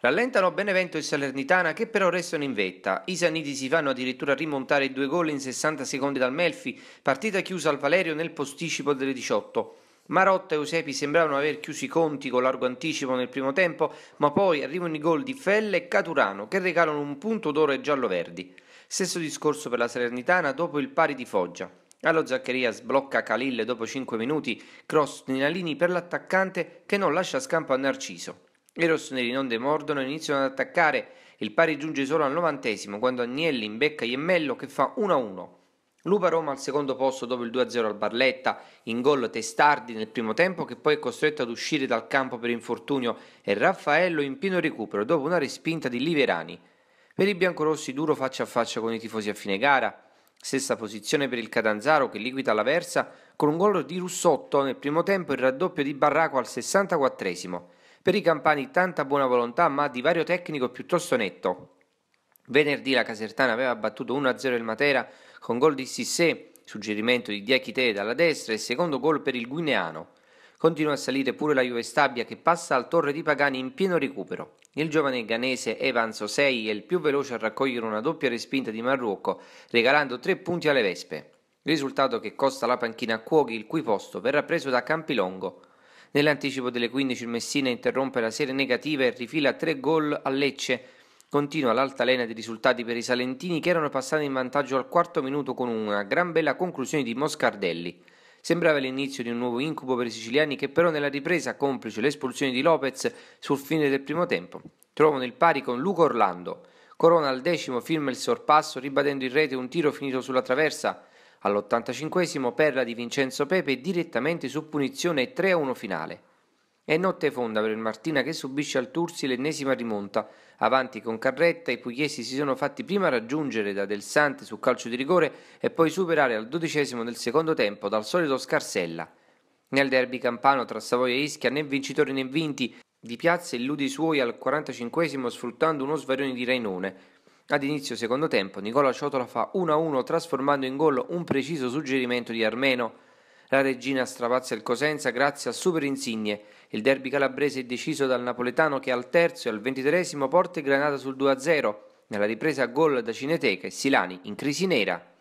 Rallentano Benevento e Salernitana che però restano in vetta. I Saniti si fanno addirittura rimontare i due gol in 60 secondi dal Melfi, partita chiusa al Valerio nel posticipo delle 18. Marotta e Eusepi sembravano aver chiuso i conti con largo anticipo nel primo tempo, ma poi arrivano i gol di Felle e Caturano che regalano un punto d'oro ai giallo-verdi. Stesso discorso per la Salernitana dopo il pari di Foggia. Allo Zaccheria sblocca Calille dopo 5 minuti, cross di Nalini per l'attaccante che non lascia scampo a Narciso. I rossoneri non demordono e iniziano ad attaccare. Il pari giunge solo al novantesimo, quando Agnelli imbecca Iemmello che fa 1-1. Lupa Roma al secondo posto dopo il 2-0 al Barletta, in gol Testardi nel primo tempo che poi è costretto ad uscire dal campo per infortunio e Raffaello in pieno recupero dopo una respinta di Liverani. Per i biancorossi duro faccia a faccia con i tifosi a fine gara. Stessa posizione per il Catanzaro che liquida la versa con un gol di Russotto nel primo tempo e il raddoppio di Barraco al 64esimo. Per i campani tanta buona volontà ma di vario tecnico piuttosto netto. Venerdì la Casertana aveva battuto 1-0 il Matera con gol di Sissé, suggerimento di Diachite dalla destra e secondo gol per il guineano. Continua a salire pure la Juve Stabia che passa al Torre di Pagani in pieno recupero. Il giovane ghanese Evan Sosei è il più veloce a raccogliere una doppia respinta di Marrucco, regalando tre punti alle Vespe. Risultato che costa la panchina a Cuoghi, il cui posto verrà preso da Campilongo. Nell'anticipo delle 15 il Messina interrompe la serie negativa e rifila tre gol a Lecce. Continua l'altalena dei risultati per i salentini che erano passati in vantaggio al quarto minuto con una gran bella conclusione di Moscardelli. Sembrava l'inizio di un nuovo incubo per i siciliani che però nella ripresa, complice l'espulsione di Lopez sul fine del primo tempo, trovano il pari con Luca Orlando. Corona al decimo firma il sorpasso ribadendo in rete un tiro finito sulla traversa. All'85 perla di Vincenzo Pepe direttamente su punizione 3-1 finale. È notte fonda per il Martina che subisce al Tursi l'ennesima rimonta. Avanti con Carretta, i pugliesi si sono fatti prima raggiungere da Del Sante su calcio di rigore e poi superare al dodicesimo del secondo tempo dal solito Scarsella. Nel derby campano tra Savoia e Ischia né vincitori né vinti, Di Piazza illudi i suoi al 45 sfruttando uno svarione di Rainone. Ad inizio secondo tempo Nicola Ciotola fa 1-1 trasformando in gol un preciso suggerimento di Armeno. La regina strapazza il Cosenza grazie a super insigne. Il derby calabrese è deciso dal napoletano che al terzo e al ventitresimo porta Granata sul 2-0. Nella ripresa a gol da Cineteca e Silani in crisi nera.